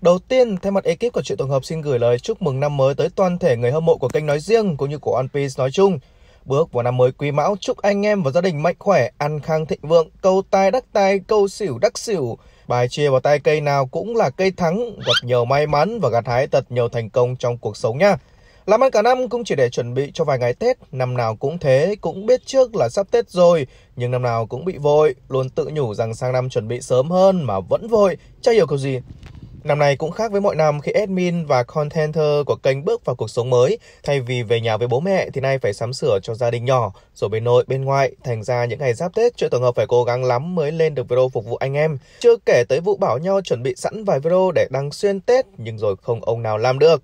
Đầu tiên, thay mặt ekip của chuyện tổng hợp xin gửi lời chúc mừng năm mới tới toàn thể người hâm mộ của kênh nói riêng cũng như của One Piece nói chung. Bước vào năm mới quý mão, chúc anh em và gia đình mạnh khỏe, ăn khang thịnh vượng, câu tai đắc tai, câu xỉu đắc xỉu. Bài chia vào tay cây nào cũng là cây thắng, gặp nhiều may mắn và gặt hái thật nhiều thành công trong cuộc sống nha. Làm ăn cả năm cũng chỉ để chuẩn bị cho vài ngày Tết, năm nào cũng thế, cũng biết trước là sắp Tết rồi, nhưng năm nào cũng bị vội, luôn tự nhủ rằng sang năm chuẩn bị sớm hơn mà vẫn vội, chả hiểu câu gì. Năm nay cũng khác với mọi năm khi admin và contenter của kênh bước vào cuộc sống mới, thay vì về nhà với bố mẹ thì nay phải sắm sửa cho gia đình nhỏ, rồi bên nội, bên ngoại, thành ra những ngày giáp Tết, chuyện tổng hợp phải cố gắng lắm mới lên được video phục vụ anh em. Chưa kể tới vụ bảo nhau chuẩn bị sẵn vài video để đăng xuyên Tết, nhưng rồi không ông nào làm được.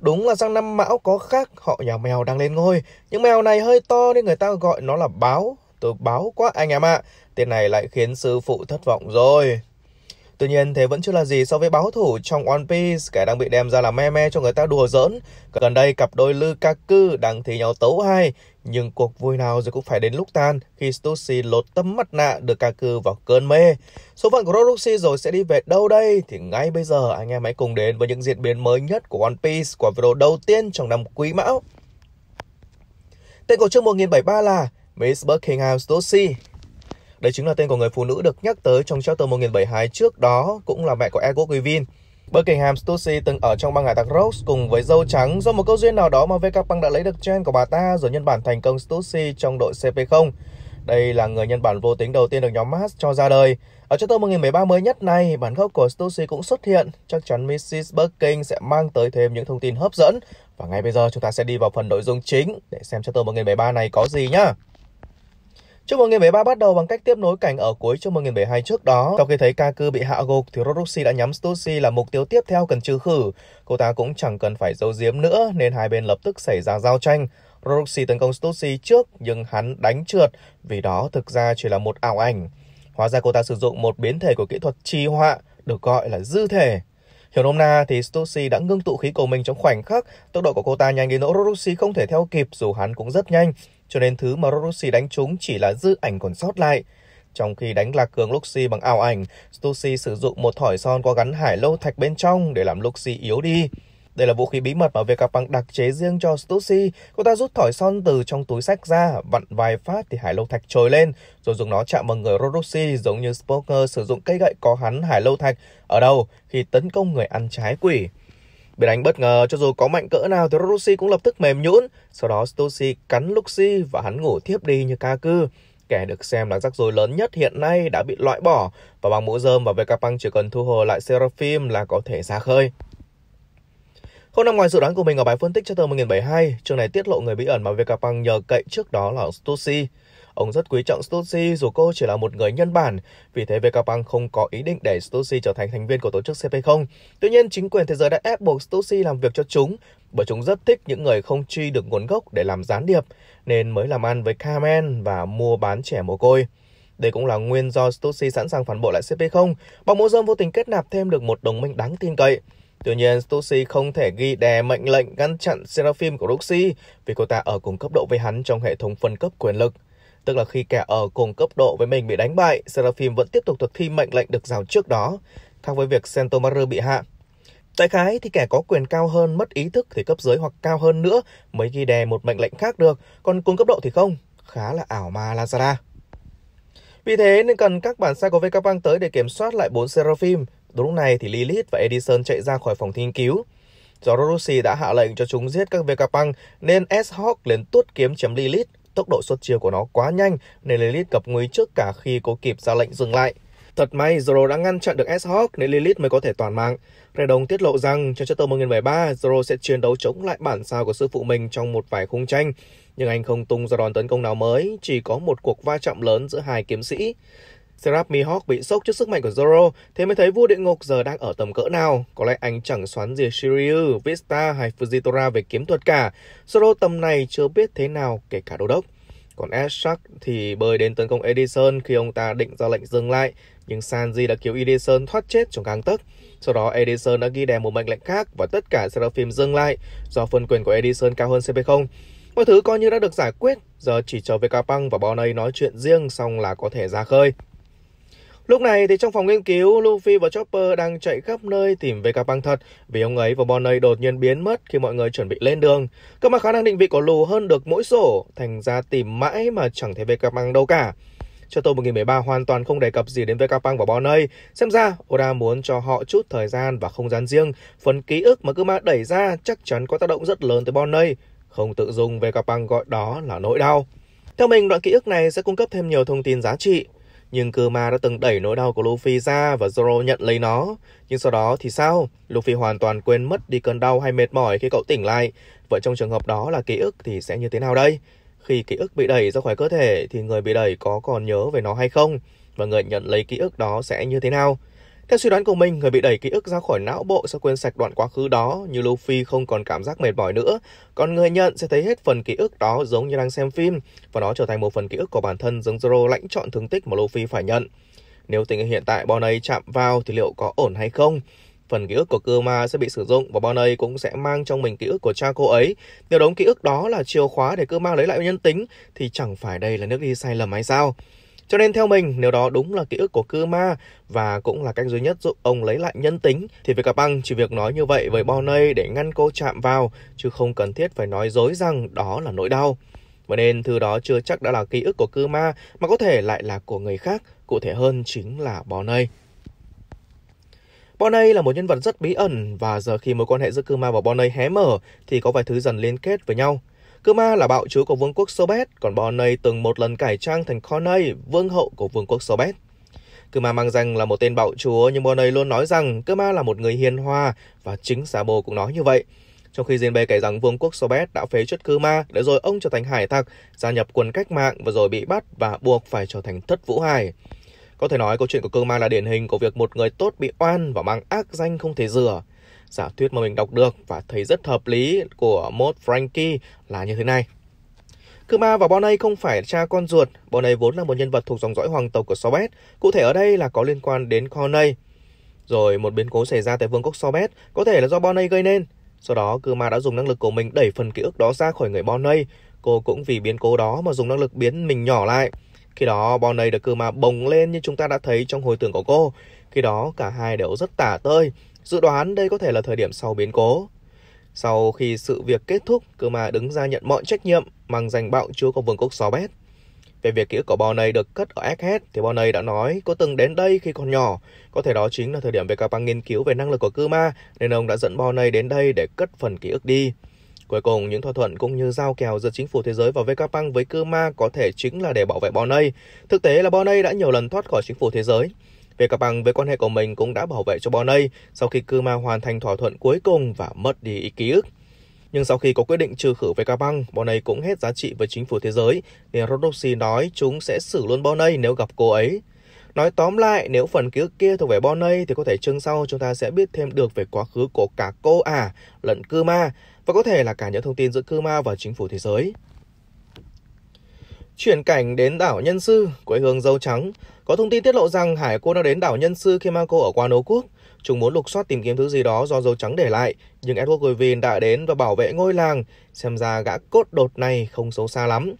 Đúng là sang năm mão có khác, họ nhà mèo đang lên ngôi. Những mèo này hơi to nên người ta gọi nó là báo. Tôi báo quá anh em ạ. À. Tên này lại khiến sư phụ thất vọng rồi. Tuy nhiên, thế vẫn chưa là gì so với báo thủ trong One Piece, kẻ đang bị đem ra làm meme me cho người ta đùa giỡn. Gần đây, cặp đôi Lukaku đang thì nhau tấu hay nhưng cuộc vui nào rồi cũng phải đến lúc tan khi Stussy lột tấm mặt nạ được ca cư vào cơn mê. Số phận của Roruxy rồi sẽ đi về đâu đây? Thì ngay bây giờ anh em hãy cùng đến với những diễn biến mới nhất của One Piece của video đầu tiên trong năm Quý Mão. Tên của chương 1073 là Miss Buckingham Stussy đây chính là tên của người phụ nữ được nhắc tới trong chapter 1072 trước đó, cũng là mẹ của Edward Griffin. Buckingham Stussy từng ở trong băng hải tặc Rose cùng với dâu trắng do một câu duyên nào đó mà VK Punk đã lấy được gen của bà ta rồi nhân bản thành công Stussy trong đội CP0. Đây là người nhân bản vô tính đầu tiên được nhóm Mass cho ra đời. Ở chapter 1013 mới nhất này, bản gốc của Stussy cũng xuất hiện. Chắc chắn Mrs. Bucking sẽ mang tới thêm những thông tin hấp dẫn. Và ngay bây giờ chúng ta sẽ đi vào phần nội dung chính để xem chapter 1013 này có gì nhá. Chúc mừng 1073 bắt đầu bằng cách tiếp nối cảnh ở cuối chúc mừng 1072 trước đó. Sau khi thấy Kaku bị hạ gục thì Rodoxy đã nhắm Stussy là mục tiêu tiếp theo cần trừ khử. Cô ta cũng chẳng cần phải giấu giếm nữa nên hai bên lập tức xảy ra giao tranh. Rodoxy tấn công Stussy trước nhưng hắn đánh trượt vì đó thực ra chỉ là một ảo ảnh. Hóa ra cô ta sử dụng một biến thể của kỹ thuật trì họa được gọi là dư thể. Hiểu nôm na thì Stussy đã ngưng tụ khí của mình trong khoảnh khắc, tốc độ của cô ta nhanh đến nỗi Rodoxy không thể theo kịp dù hắn cũng rất nhanh cho nên thứ mà Rossi đánh trúng chỉ là dư ảnh còn sót lại. Trong khi đánh lạc hướng Luxi bằng ảo ảnh, Stussy sử dụng một thỏi son có gắn hải lâu thạch bên trong để làm Luxi yếu đi. Đây là vũ khí bí mật mà Vecapunk đặc chế riêng cho Stussy. Cô ta rút thỏi son từ trong túi sách ra, vặn vài phát thì hải lâu thạch trồi lên, rồi dùng nó chạm vào người Rodoxy giống như Spoker sử dụng cây gậy có hắn hải lâu thạch ở đầu khi tấn công người ăn trái quỷ. Bị đánh bất ngờ cho dù có mạnh cỡ nào thì Rossi cũng lập tức mềm nhũn. Sau đó Stossi cắn Luxi và hắn ngủ thiếp đi như ca cư. Kẻ được xem là rắc rối lớn nhất hiện nay đã bị loại bỏ và bằng mũ dơm và Vecapang chỉ cần thu hồi lại Seraphim là có thể ra khơi. Không nằm ngoài dự đoán của mình ở bài phân tích cho tờ 1072, chương này tiết lộ người bí ẩn mà Vecapang nhờ cậy trước đó là Stussy. Ông rất quý trọng Stussy dù cô chỉ là một người nhân bản, vì thế VKBank không có ý định để Stussy trở thành thành viên của tổ chức CP0. Tuy nhiên, chính quyền thế giới đã ép buộc Stussy làm việc cho chúng, bởi chúng rất thích những người không truy được nguồn gốc để làm gián điệp, nên mới làm ăn với Carmen và mua bán trẻ mồ côi. Đây cũng là nguyên do Stussy sẵn sàng phản bội lại CP0, bằng mô dâm vô tình kết nạp thêm được một đồng minh đáng tin cậy. Tuy nhiên, Stussy không thể ghi đè mệnh lệnh ngăn chặn Seraphim của Ruxy vì cô ta ở cùng cấp độ với hắn trong hệ thống phân cấp quyền lực tức là khi kẻ ở cùng cấp độ với mình bị đánh bại, Seraphim vẫn tiếp tục thực thi mệnh lệnh được giao trước đó, khác với việc Sentomaru bị hạ. Tại khái thì kẻ có quyền cao hơn mất ý thức thì cấp dưới hoặc cao hơn nữa mới ghi đè một mệnh lệnh khác được, còn cùng cấp độ thì không, khá là ảo ma Lazada. Vì thế nên cần các bản sao của VK tới để kiểm soát lại bốn Seraphim. Đúng lúc này thì Lilith và Edison chạy ra khỏi phòng nghiên cứu. Do Rorusi đã hạ lệnh cho chúng giết các VK nên S-Hawk liền tuốt kiếm chém Lilith tốc độ xuất chiêu của nó quá nhanh nên Lilith gặp nguy trước cả khi cô kịp ra lệnh dừng lại. Thật may, Zoro đã ngăn chặn được S-Hawk nên Lilith mới có thể toàn mạng. Redong tiết lộ rằng trong chapter 1073, Zoro sẽ chiến đấu chống lại bản sao của sư phụ mình trong một vài khung tranh. Nhưng anh không tung ra đòn tấn công nào mới, chỉ có một cuộc va chạm lớn giữa hai kiếm sĩ. Seraph Mihawk bị sốc trước sức mạnh của Zoro, thế mới thấy vua địa ngục giờ đang ở tầm cỡ nào. Có lẽ anh chẳng xoắn gì Shiryu, Vista hay Fujitora về kiếm thuật cả. Zoro tầm này chưa biết thế nào kể cả đô đốc. Còn Ashok thì bơi đến tấn công Edison khi ông ta định ra lệnh dừng lại, nhưng Sanji đã cứu Edison thoát chết trong gang tấc. Sau đó Edison đã ghi đèn một mệnh lệnh khác và tất cả Seraphim dừng lại do phân quyền của Edison cao hơn CP0. Mọi thứ coi như đã được giải quyết, giờ chỉ chờ về Capang và Bonnie nói chuyện riêng xong là có thể ra khơi. Lúc này thì trong phòng nghiên cứu, Luffy và Chopper đang chạy khắp nơi tìm về các băng thật vì ông ấy và Bonnie đột nhiên biến mất khi mọi người chuẩn bị lên đường. Cơ mà khả năng định vị của Lù hơn được mỗi sổ, thành ra tìm mãi mà chẳng thấy về các băng đâu cả. Cho tôi 1013 hoàn toàn không đề cập gì đến Vekapang và Bonnie. Xem ra, Oda muốn cho họ chút thời gian và không gian riêng. Phần ký ức mà cứ mà đẩy ra chắc chắn có tác động rất lớn tới Bonnie. Không tự dùng Vekapang gọi đó là nỗi đau. Theo mình, đoạn ký ức này sẽ cung cấp thêm nhiều thông tin giá trị. Nhưng Kuma đã từng đẩy nỗi đau của Luffy ra và Zoro nhận lấy nó. Nhưng sau đó thì sao? Luffy hoàn toàn quên mất đi cơn đau hay mệt mỏi khi cậu tỉnh lại. Vậy trong trường hợp đó là ký ức thì sẽ như thế nào đây? Khi ký ức bị đẩy ra khỏi cơ thể thì người bị đẩy có còn nhớ về nó hay không? Và người nhận lấy ký ức đó sẽ như thế nào? Theo suy đoán của mình, người bị đẩy ký ức ra khỏi não bộ sẽ quên sạch đoạn quá khứ đó, như Luffy không còn cảm giác mệt mỏi nữa, còn người nhận sẽ thấy hết phần ký ức đó giống như đang xem phim, và nó trở thành một phần ký ức của bản thân giống Zoro lãnh chọn thương tích mà Luffy phải nhận. Nếu tình hình hiện tại Bonnie chạm vào thì liệu có ổn hay không? Phần ký ức của Kuma sẽ bị sử dụng và Bonnie cũng sẽ mang trong mình ký ức của cha cô ấy. Nếu đống ký ức đó là chìa khóa để Kuma lấy lại nhân tính thì chẳng phải đây là nước đi sai lầm hay sao? Cho nên theo mình, nếu đó đúng là ký ức của Kuma và cũng là cách duy nhất giúp ông lấy lại nhân tính, thì việc gặp băng chỉ việc nói như vậy với Bonnie để ngăn cô chạm vào, chứ không cần thiết phải nói dối rằng đó là nỗi đau. và nên thứ đó chưa chắc đã là ký ức của Kuma mà có thể lại là của người khác, cụ thể hơn chính là Bonnie. Bonnie là một nhân vật rất bí ẩn và giờ khi mối quan hệ giữa Kuma và Bonnie hé mở thì có vài thứ dần liên kết với nhau. Kuma là bạo chúa của vương quốc Sobet, còn Bonnie từng một lần cải trang thành Corneille, vương hậu của vương quốc Sobet. Kuma mang danh là một tên bạo chúa nhưng Bonnie luôn nói rằng Kuma là một người hiền hòa và chính Sabo cũng nói như vậy. Trong khi Jinbei kể rằng vương quốc Sobet đã phế chuất Kuma để rồi ông trở thành hải tặc, gia nhập quân cách mạng và rồi bị bắt và buộc phải trở thành thất vũ hải. Có thể nói câu chuyện của Kuma là điển hình của việc một người tốt bị oan và mang ác danh không thể rửa giả thuyết mà mình đọc được và thấy rất hợp lý của Mốt Frankie là như thế này. Kuma và Bonnie không phải cha con ruột, Bonnie vốn là một nhân vật thuộc dòng dõi hoàng tộc của Sorbet, cụ thể ở đây là có liên quan đến Corneille. Rồi một biến cố xảy ra tại vương quốc Sorbet có thể là do Bonnie gây nên. Sau đó, Kuma đã dùng năng lực của mình đẩy phần ký ức đó ra khỏi người Bonnie. Cô cũng vì biến cố đó mà dùng năng lực biến mình nhỏ lại. Khi đó, Bonnie được Kuma bồng lên như chúng ta đã thấy trong hồi tưởng của cô. Khi đó, cả hai đều rất tả tơi, Dự đoán đây có thể là thời điểm sau biến cố. Sau khi sự việc kết thúc, cơ mà đứng ra nhận mọi trách nhiệm bằng danh bạo chúa của vương quốc bét Về việc ký ức của này được cất ở Egghead thì bò này đã nói có từng đến đây khi còn nhỏ. Có thể đó chính là thời điểm Vekapang nghiên cứu về năng lực của Kuma nên ông đã dẫn bò này đến đây để cất phần ký ức đi. Cuối cùng, những thỏa thuận cũng như giao kèo giữa chính phủ thế giới và Vekapang với ma có thể chính là để bảo vệ Bonney. Thực tế là Bonney đã nhiều lần thoát khỏi chính phủ thế giới. Về cặp bằng với quan hệ của mình cũng đã bảo vệ cho Bonnie sau khi Kuma hoàn thành thỏa thuận cuối cùng và mất đi ý ký ức. Nhưng sau khi có quyết định trừ khử Vegapunk, bọn này cũng hết giá trị với chính phủ thế giới, nên Rodoxy nói chúng sẽ xử luôn Bonnie nếu gặp cô ấy. Nói tóm lại, nếu phần ký ức kia thuộc về Bonnie thì có thể chương sau chúng ta sẽ biết thêm được về quá khứ của cả cô à, lẫn Kuma, và có thể là cả những thông tin giữa Kuma và chính phủ thế giới. Chuyển cảnh đến đảo Nhân Sư, quê hương dâu trắng. Có thông tin tiết lộ rằng Hải cô đã đến đảo Nhân Sư khi mang cô ở qua Âu Quốc. Chúng muốn lục soát tìm kiếm thứ gì đó do dâu trắng để lại, nhưng Edward Gorvin đã đến và bảo vệ ngôi làng. Xem ra gã cốt đột này không xấu xa lắm.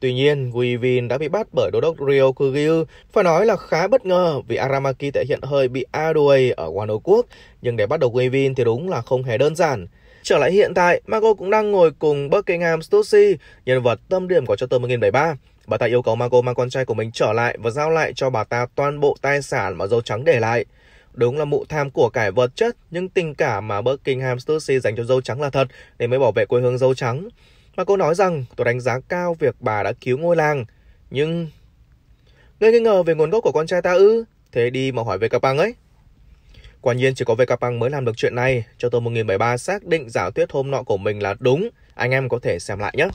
Tuy nhiên, Guivin đã bị bắt bởi đô đốc Rio Kugyu. Phải nói là khá bất ngờ vì Aramaki thể hiện hơi bị a đuôi ở Wano Quốc. Nhưng để bắt được Guivin thì đúng là không hề đơn giản. Trở lại hiện tại, Marco cũng đang ngồi cùng Buckingham Stussy, nhân vật tâm điểm của cho Charter 1073. Bà ta yêu cầu Marco mang con trai của mình trở lại và giao lại cho bà ta toàn bộ tài sản mà dâu trắng để lại. Đúng là mụ tham của cải vật chất, nhưng tình cảm mà Buckingham Stussy dành cho dâu trắng là thật để mới bảo vệ quê hương dâu trắng. Mà nói rằng tôi đánh giá cao việc bà đã cứu ngôi làng. Nhưng... Ngươi nghi ngờ về nguồn gốc của con trai ta ư? Thế đi mà hỏi về cặp bằng ấy. Quả nhiên chỉ có VKPunk mới làm được chuyện này, cho tôi 1073 xác định giả thuyết hôm nọ của mình là đúng, anh em có thể xem lại nhé.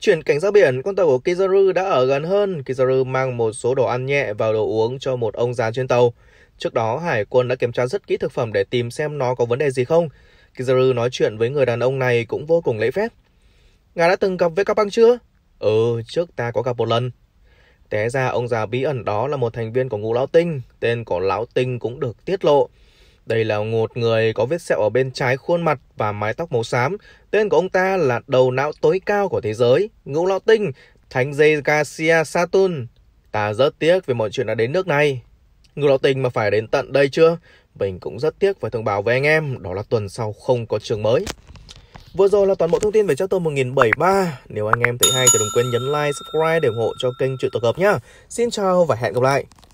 Chuyển cảnh ra biển, con tàu của Kizaru đã ở gần hơn. Kizaru mang một số đồ ăn nhẹ và đồ uống cho một ông già trên tàu. Trước đó, hải quân đã kiểm tra rất kỹ thực phẩm để tìm xem nó có vấn đề gì không. Kizaru nói chuyện với người đàn ông này cũng vô cùng lễ phép. Ngài đã từng gặp với các chưa? Ừ, trước ta có gặp một lần. Té ra ông già bí ẩn đó là một thành viên của ngũ lão tinh, tên của lão tinh cũng được tiết lộ. Đây là một người có vết sẹo ở bên trái khuôn mặt và mái tóc màu xám. Tên của ông ta là đầu não tối cao của thế giới, ngũ lão tinh, thánh dây Garcia Saturn. Ta rất tiếc vì mọi chuyện đã đến nước này. Ngũ lão tinh mà phải đến tận đây chưa? Mình cũng rất tiếc phải thông báo với anh em, đó là tuần sau không có trường mới. Vừa rồi là toàn bộ thông tin về cho tôi 1073. Nếu anh em thấy hay thì đừng quên nhấn like, subscribe để ủng hộ cho kênh Chuyện Tổng Hợp nhé. Xin chào và hẹn gặp lại.